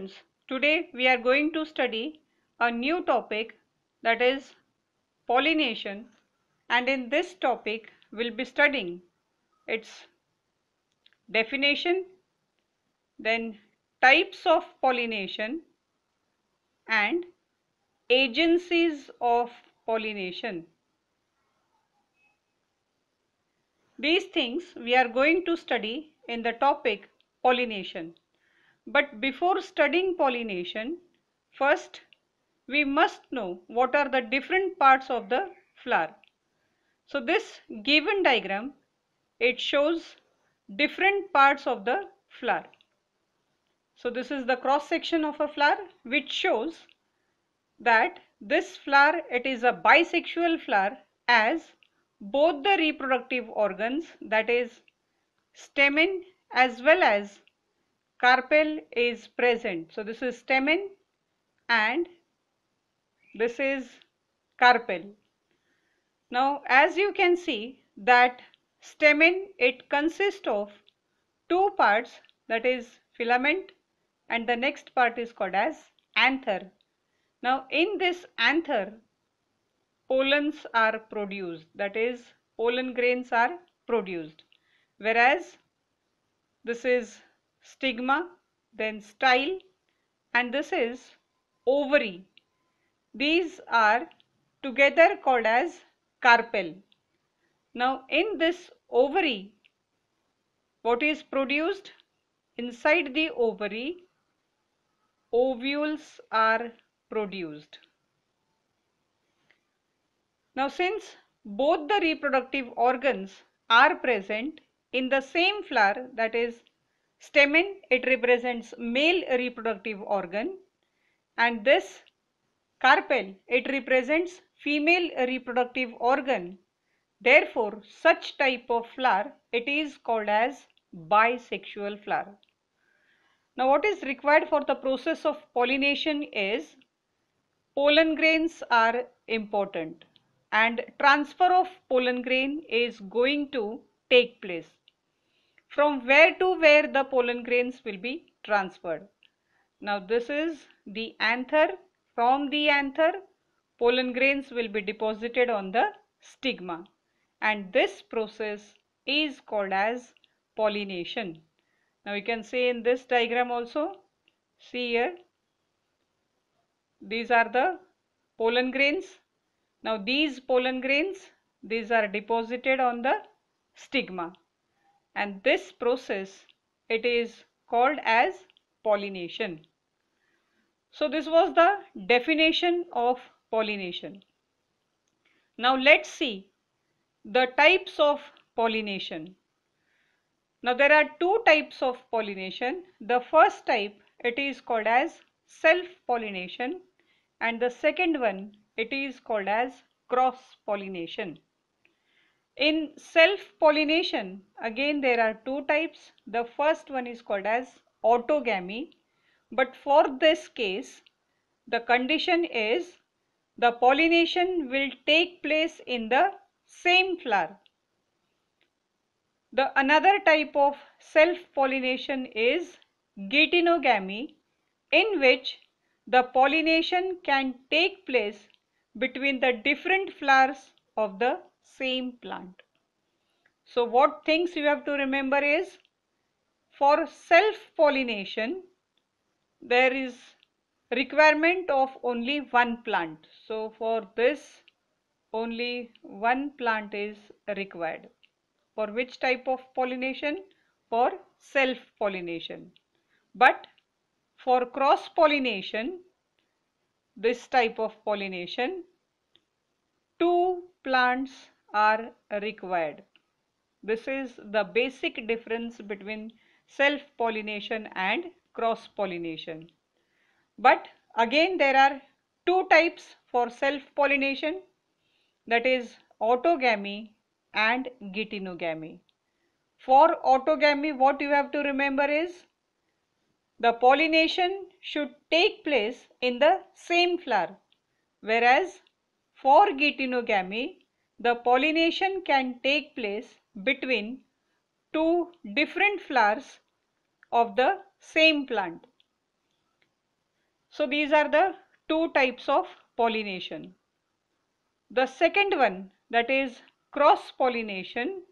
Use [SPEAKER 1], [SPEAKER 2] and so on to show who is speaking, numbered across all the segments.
[SPEAKER 1] students, today we are going to study a new topic that is pollination and in this topic we'll be studying its definition, then types of pollination and agencies of pollination. These things we are going to study in the topic pollination. But before studying pollination, first we must know what are the different parts of the flower. So this given diagram, it shows different parts of the flower. So this is the cross section of a flower which shows that this flower it is a bisexual flower as both the reproductive organs that is stamen as well as Carpel is present. So this is stamen and this is carpel. Now as you can see that stamen it consists of two parts that is filament and the next part is called as anther. Now in this anther pollens are produced that is pollen grains are produced whereas this is stigma, then style, and this is ovary. These are together called as carpel. Now in this ovary, what is produced? Inside the ovary, ovules are produced. Now since both the reproductive organs are present in the same flower that is Stamen, it represents male reproductive organ and this carpel, it represents female reproductive organ. Therefore, such type of flower, it is called as bisexual flower. Now, what is required for the process of pollination is pollen grains are important and transfer of pollen grain is going to take place from where to where the pollen grains will be transferred. Now this is the anther. From the anther, pollen grains will be deposited on the stigma. And this process is called as pollination. Now you can see in this diagram also, see here, these are the pollen grains. Now these pollen grains, these are deposited on the stigma and this process it is called as pollination. So this was the definition of pollination. Now let's see the types of pollination. Now there are two types of pollination. The first type it is called as self-pollination and the second one it is called as cross-pollination. In self-pollination, again there are two types. The first one is called as autogamy. But for this case, the condition is the pollination will take place in the same flower. The another type of self-pollination is Gatinogamy, in which the pollination can take place between the different flowers of the same plant. So what things you have to remember is for self-pollination there is requirement of only one plant. So for this only one plant is required. For which type of pollination? For self-pollination. But for cross-pollination, this type of pollination, two plants are required. This is the basic difference between self-pollination and cross-pollination. But again there are two types for self-pollination that is autogamy and gatinogamy. For autogamy what you have to remember is the pollination should take place in the same flower whereas for gatinogamy the pollination can take place between two different flowers of the same plant. So these are the two types of pollination. The second one that is cross pollination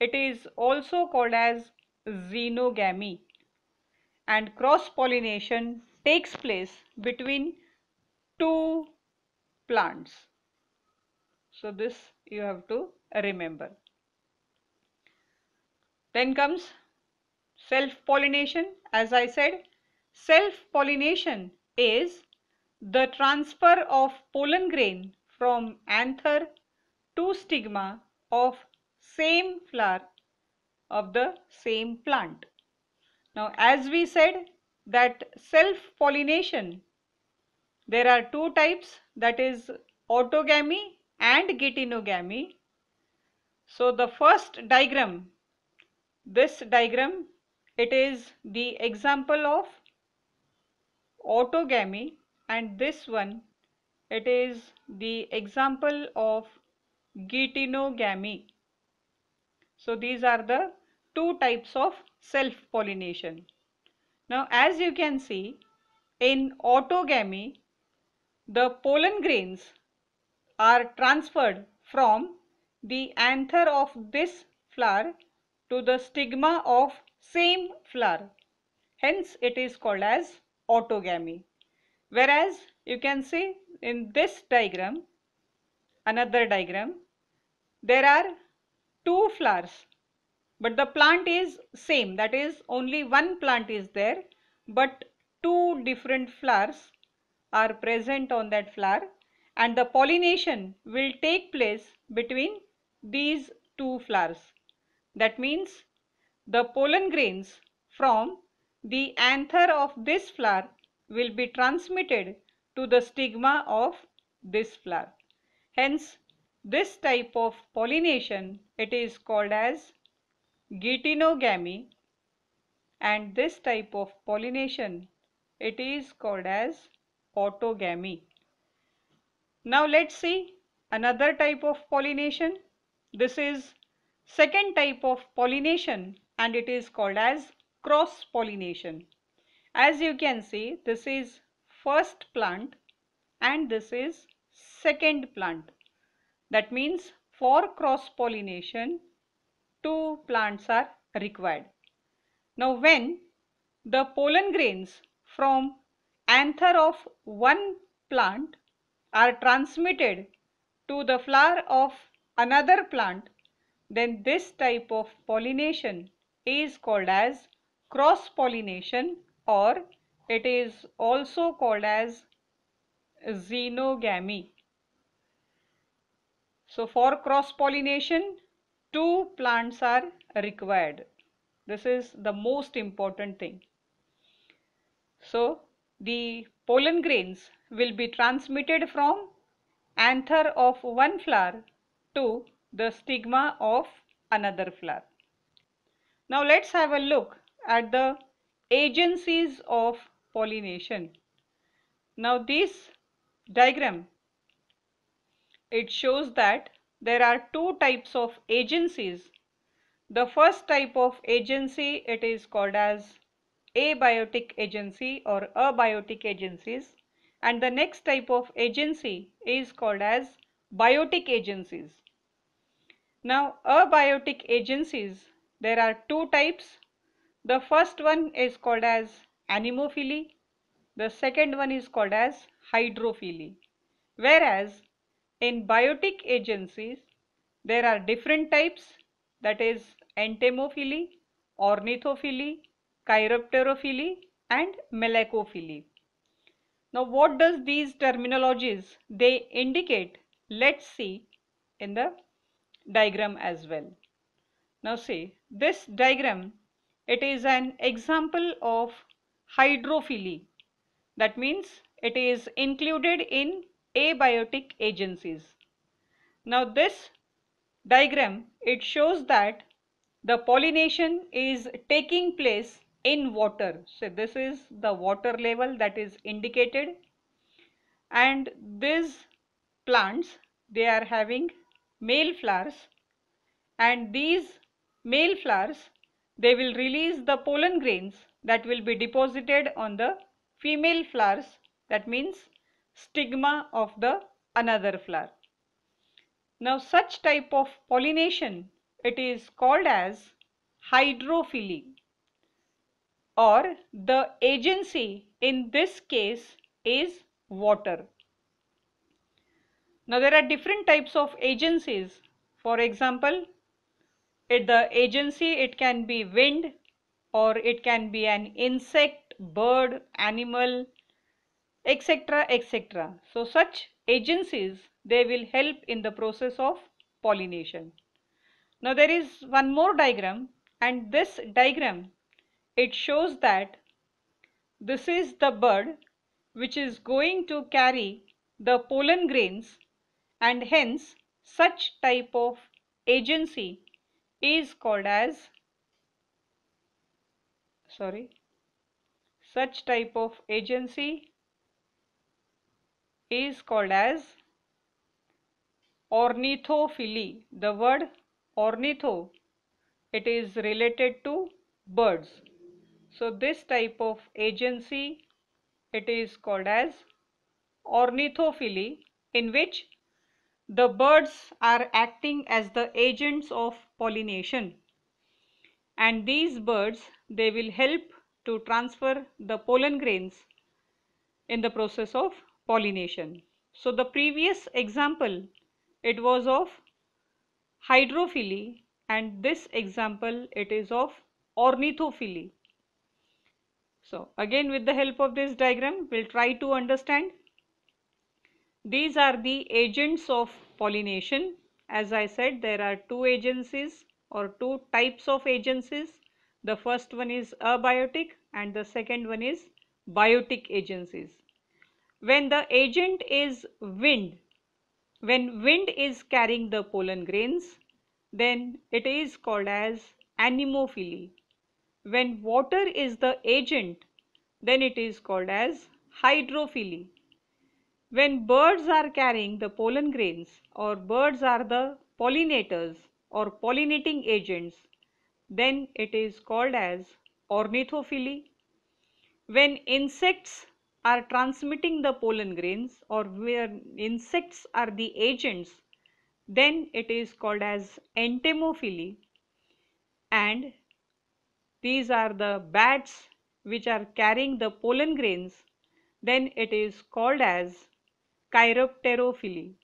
[SPEAKER 1] it is also called as xenogamy and cross pollination takes place between two plants. So this you have to remember. Then comes self-pollination. As I said, self-pollination is the transfer of pollen grain from anther to stigma of same flower of the same plant. Now as we said that self-pollination there are two types that is autogamy and Gittinogamy. So the first diagram, this diagram, it is the example of autogamy and this one, it is the example of Gittinogamy. So these are the two types of self-pollination. Now as you can see, in autogamy, the pollen grains are transferred from the anther of this flower to the stigma of same flower. Hence, it is called as autogamy. Whereas, you can see in this diagram, another diagram, there are two flowers, but the plant is same. That is, only one plant is there, but two different flowers are present on that flower and the pollination will take place between these two flowers. That means the pollen grains from the anther of this flower will be transmitted to the stigma of this flower. Hence, this type of pollination it is called as Gietinogamy and this type of pollination it is called as autogamy. Now let's see another type of pollination. This is second type of pollination and it is called as cross pollination. As you can see this is first plant and this is second plant. That means for cross pollination two plants are required. Now when the pollen grains from anther of one plant are transmitted to the flower of another plant, then this type of pollination is called as cross pollination or it is also called as xenogamy. So for cross pollination, two plants are required. This is the most important thing. So the pollen grains will be transmitted from anther of one flower to the stigma of another flower. Now let's have a look at the agencies of pollination. Now this diagram, it shows that there are two types of agencies. The first type of agency, it is called as abiotic agency or abiotic agencies and the next type of agency is called as biotic agencies. Now abiotic agencies there are two types. The first one is called as anemophily. The second one is called as hydrophily. Whereas in biotic agencies there are different types that is entomophily, ornithophily, chiropterophily and melacophily. Now what does these terminologies they indicate? Let's see in the diagram as well. Now see this diagram it is an example of hydrophily that means it is included in abiotic agencies. Now this diagram it shows that the pollination is taking place in water. So this is the water level that is indicated and these plants they are having male flowers and these male flowers they will release the pollen grains that will be deposited on the female flowers that means stigma of the another flower. Now such type of pollination it is called as hydrophily or the agency in this case is water. Now there are different types of agencies. For example, at the agency it can be wind or it can be an insect, bird, animal, etc. etc. So such agencies they will help in the process of pollination. Now there is one more diagram and this diagram it shows that this is the bird which is going to carry the pollen grains and hence such type of agency is called as sorry such type of agency is called as ornithophily the word ornitho it is related to birds so this type of agency it is called as ornithophily in which the birds are acting as the agents of pollination and these birds they will help to transfer the pollen grains in the process of pollination. So the previous example it was of hydrophily and this example it is of ornithophily. So again with the help of this diagram we will try to understand. These are the agents of pollination. As I said there are two agencies or two types of agencies. The first one is abiotic and the second one is biotic agencies. When the agent is wind, when wind is carrying the pollen grains, then it is called as anemophily when water is the agent, then it is called as hydrophily. When birds are carrying the pollen grains or birds are the pollinators or pollinating agents, then it is called as ornithophily. When insects are transmitting the pollen grains or where insects are the agents, then it is called as entomophily. And these are the bats which are carrying the pollen grains, then it is called as chiropterophily.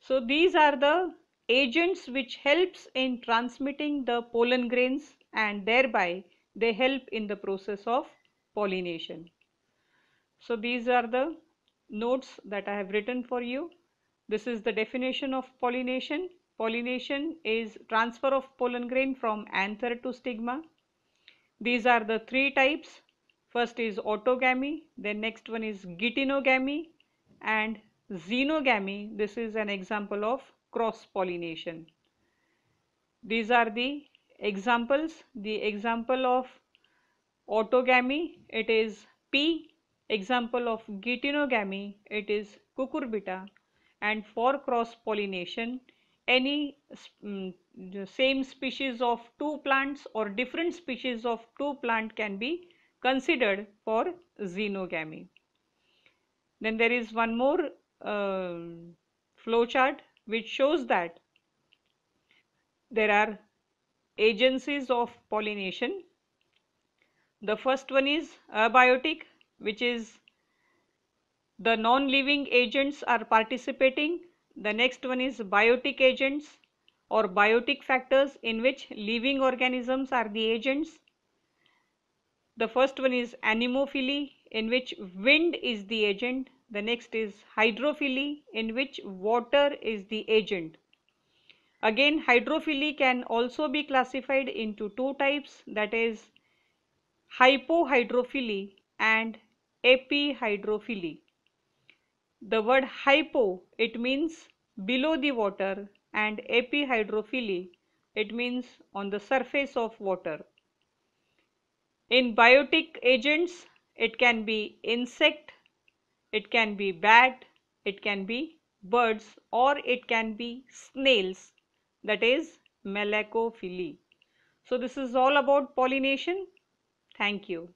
[SPEAKER 1] So these are the agents which helps in transmitting the pollen grains and thereby they help in the process of pollination. So these are the notes that I have written for you. This is the definition of pollination pollination is transfer of pollen grain from anther to stigma. These are the three types. First is autogamy, then next one is gitenogamy and xenogamy. This is an example of cross pollination. These are the examples. The example of autogamy, it is P. Example of gitenogamy, it is cucurbita. And for cross pollination, any um, same species of two plants or different species of two plant can be considered for xenogamy. Then there is one more uh, flow chart which shows that there are agencies of pollination. The first one is abiotic which is the non-living agents are participating the next one is biotic agents or biotic factors in which living organisms are the agents. The first one is anemophily in which wind is the agent. The next is hydrophily in which water is the agent. Again hydrophily can also be classified into two types that is hypohydrophily and epihydrophily. The word hypo, it means below the water and epihydrophily, it means on the surface of water. In biotic agents, it can be insect, it can be bat, it can be birds or it can be snails that is melacophily. So this is all about pollination. Thank you.